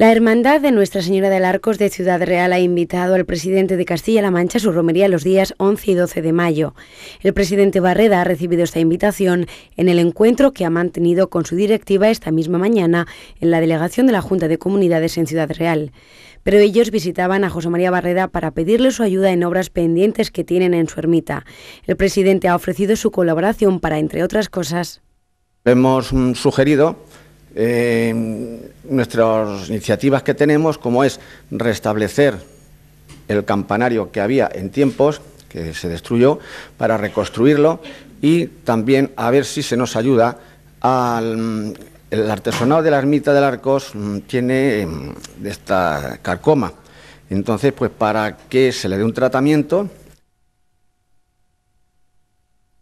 La Hermandad de Nuestra Señora del Arcos de Ciudad Real ha invitado al presidente de Castilla-La Mancha a su romería los días 11 y 12 de mayo. El presidente Barreda ha recibido esta invitación en el encuentro que ha mantenido con su directiva esta misma mañana en la delegación de la Junta de Comunidades en Ciudad Real. Pero ellos visitaban a José María Barreda para pedirle su ayuda en obras pendientes que tienen en su ermita. El presidente ha ofrecido su colaboración para, entre otras cosas, hemos mm, sugerido eh, nuestras iniciativas que tenemos, como es restablecer el campanario que había en tiempos, que se destruyó, para reconstruirlo y también a ver si se nos ayuda al... El artesonado de la ermita del Arcos mm, tiene mm, esta carcoma. Entonces, pues para que se le dé un tratamiento,